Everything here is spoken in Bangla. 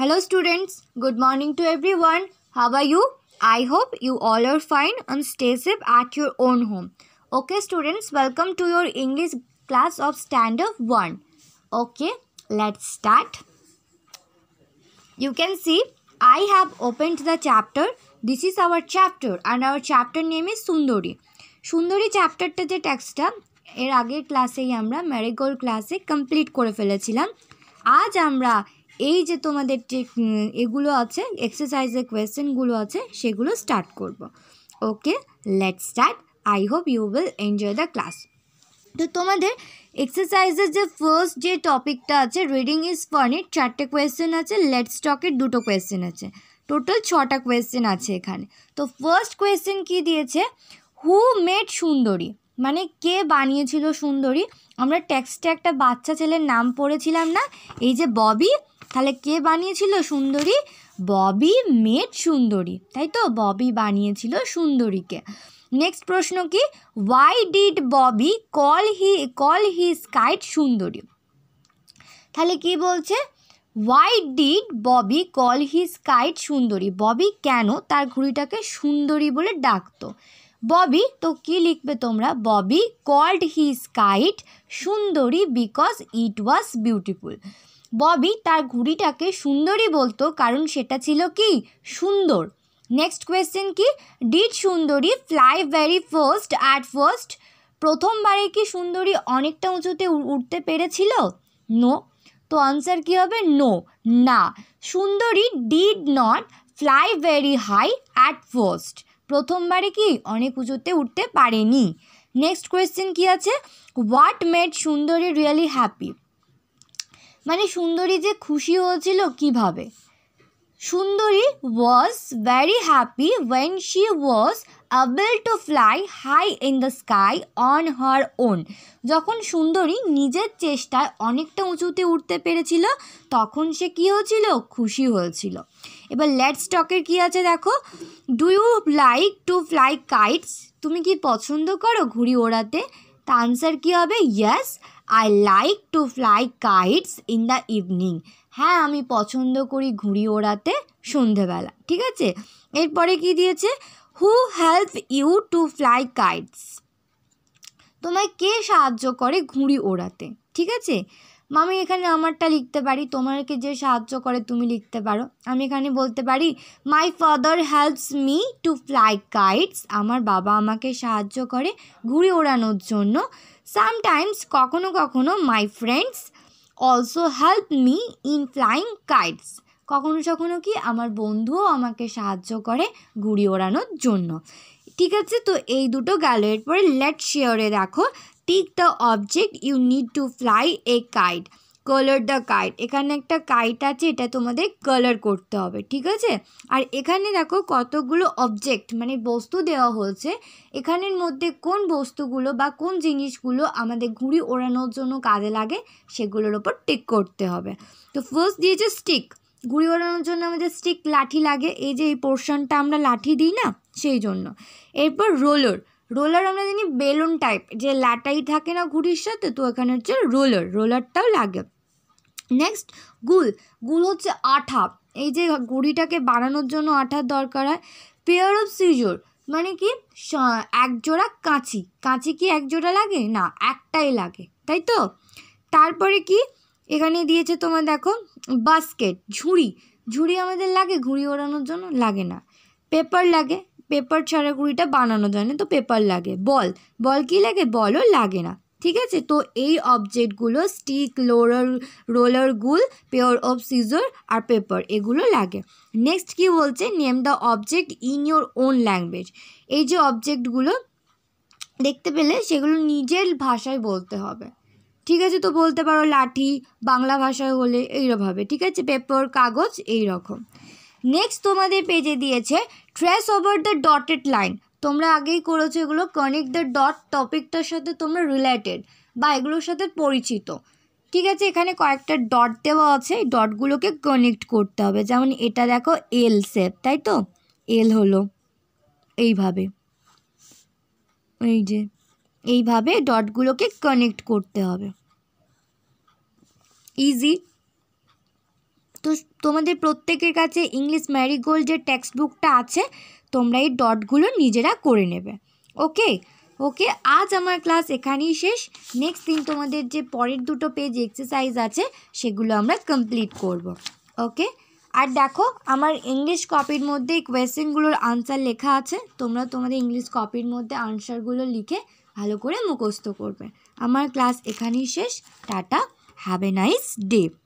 Hello students, good morning to everyone. How are you? I hope you all are fine and stay safe at your own home. Okay students, welcome to your English class of standard 1. Okay, let's start. You can see I have opened the chapter. This is our chapter and our chapter name is Sundori. সুন্দরী চ্যাপ্টারটা the text, এর আগের ক্লাসেই আমরা ম্যারিগোল্ড ক্লাসে কমপ্লিট করে ফেলেছিলাম আজ আমরা এই যে তোমাদের এগুলো আছে এক্সারসাইজের কোয়েশ্চেনগুলো আছে সেগুলো স্টার্ট করব okay let start I hope you will enjoy the class তো তোমাদের এক্সারসাইজের যে ফার্স্ট যে টপিকটা আছে রিডিং ইজ ফানিট চারটে কোয়েশ্চেন আছে লেট স্টকের দুটো কোয়েশ্চেন আছে টোটাল ছটা কোয়েশ্চেন আছে এখানে তো ফার্স্ট কোয়েশ্চেন কি দিয়েছে হু মেড সুন্দরী মানে কে বানিয়েছিল সুন্দরী আমরা টেক্সটে একটা বাচ্চা ছেলের নাম পড়েছিলাম না এই যে ববি তাহলে কে বানিয়েছিল সুন্দরী ববি মেড সুন্দরী তাই তো ববি বানিয়েছিল সুন্দরীকে নেক্সট প্রশ্ন কি why did Bobby call he call his kite Sundari তাহলে কি বলছে why did Bobby call his kite Sundari Bobby কেন তার ঘুড়িটাকে সুন্দরী বলে ডাকতো ববি তো কি লিখবে তোমরা Bobby called his kite Sundari because it was beautiful Bobby তার ঘুড়িটাকে সুন্দরী বলতো কারণ সেটা ছিল কি সুন্দর নেক্সট কোয়েশ্চেন কি did Sundari fly very first at first প্রথমবারে কি সুন্দরী অনেকটা উঁচুতে উঠতে পেরেছিল নো তো আনসার কী হবে নো না Sundari did not fly very high at first প্রথমবারে কি অনেক উঁচুতে উঠতে পারেনি নেক্সট কোয়েশ্চেন কী আছে what made Sundari really happy মানে সুন্দরী যে খুশি হয়েছিল কিভাবে Sundari was very happy when she was able to fly high in the sky on her own যখন সুন্দরী নিজের চেষ্টায় অনেকটা উঁচুতে উঠতে পেরেছিল তখন সে কী হয়েছিল খুশি হয়েছিল এবার লেটস টকের কী আছে দেখো do you like to fly kites তুমি কি পছন্দ করো ঘুড়ি ওড়াতে তা আনসার কী হবে yes I like to fly kites in the evening হ্যাঁ আমি পছন্দ করি ঘুড়ি ওড়াতে সন্ধেবেলা ঠিক আছে এরপরে কি দিয়েছে who help you to fly kites তোমায় কে সাহায্য করে ঘুড়ি ওড়াতে ঠিক আছে আমি এখানে আমারটা লিখতে পারি তোমাকে যে সাহায্য করে তুমি লিখতে পারো আমি এখানে বলতে পারি my father helps me to fly kites আমার বাবা আমাকে সাহায্য করে ঘুড়ি ওড়ানোর জন্য সামটাইমস কখনো কখনো my friends also help me in flying kites কখনো কখনো কি আমার বন্ধুও আমাকে সাহায্য করে ঘুড়ি ওড়ানোর জন্য ঠিক আছে তো এই দুটো গেল এরপরে লেট শেয়ারে দেখো pick the object you need to fly a kite colour the kite এখানে একটা কাইট আছে এটা তোমাদের কালার করতে হবে ঠিক আছে আর এখানে দেখো কতগুলো অবজেক্ট মানে বস্তু দেওয়া হয়েছে এখানের মধ্যে কোন বস্তুগুলো বা কোন জিনিসগুলো আমাদের ঘুড়ি ওড়ানোর জন্য কাজে লাগে সেগুলোর ওপর টিক করতে হবে তো ফার্স্ট দিয়েছে স্টিক ঘুড়ি ওড়ানোর জন্য আমাদের স্টিক লাঠি লাগে এই যে এই পোর্শনটা আমরা লাঠি দিই না সেই জন্য এরপর রোলার রোলার আমরা জানি বেলুন টাইপ যে লাটাই থাকে না ঘুড়ির সাথে তো এখানে হচ্ছে রোলার রোলারটাও লাগে নেক্সট গুল গুল হচ্ছে আঠা এই যে ঘুড়িটাকে বানানোর জন্য আঠার দরকার হয় পেয়ার অফ সিজোর মানে কি এক জোড়া কাঁচি কাঁচি কি এক জোড়া লাগে না একটাই লাগে তাই তো তারপরে কি এখানে দিয়েছে তোমার দেখো বাস্কেট ঝুড়ি ঝুড়ি আমাদের লাগে ঘুড়ি ওড়ানোর জন্য লাগে না পেপার লাগে পেপার ছাড়া কুড়িটা বানানো যায় না তো পেপার লাগে বল বল কী লাগে বলও লাগে না ঠিক আছে তো এই অবজেক্টগুলো স্টিক লোরার roller glue pair of scissor আর পেপার এগুলো লাগে নেক্সট কি বলছে name the object in your own language এই যে অবজেক্টগুলো দেখতে পেলে সেগুলো নিজের ভাষায় বলতে হবে ঠিক আছে তো বলতে পারো লাঠি বাংলা ভাষায় হলে এইরভাবে ঠিক আছে পেপার কাগজ এই রকম নেক্সট তোমাদের পেজে দিয়েছে trace over the dotted line তোমরা আগেই করেছো এগুলো কানেক্ট দ্য ডট টপিকটার সাথে তোমরা রিলেটেড বা এগুলোর সাথে পরিচিত ঠিক আছে এখানে কয়েকটা ডট দেওয়া আছে এই ডটগুলোকে কানেক্ট করতে হবে যেমন এটা দেখো এল সেপ তাই তো এল হলো এইভাবে এই যে এইভাবে ডটগুলোকে কানেক্ট করতে হবে ইজি তো তোমাদের প্রত্যেকের কাছে ইংলিশ ম্যারিগোল্ড যে টেক্সট বুকটা আছে তোমরা এই ডটগুলো নিজেরা করে নেবে ওকে ওকে আজ আমার ক্লাস এখানেই শেষ নেক্সট দিন তোমাদের যে পরের দুটো পেজ এক্সারসাইজ আছে সেগুলো আমরা কমপ্লিট করব ওকে আর দেখো আমার ইংলিশ কপির মধ্যে এই কোয়েশ্চেনগুলোর আনসার লেখা আছে তোমরা তোমাদের ইংলিশ কপির মধ্যে আনসারগুলো লিখে ভালো করে মুখস্থ করবে আমার ক্লাস এখানেই শেষ tata have a nice day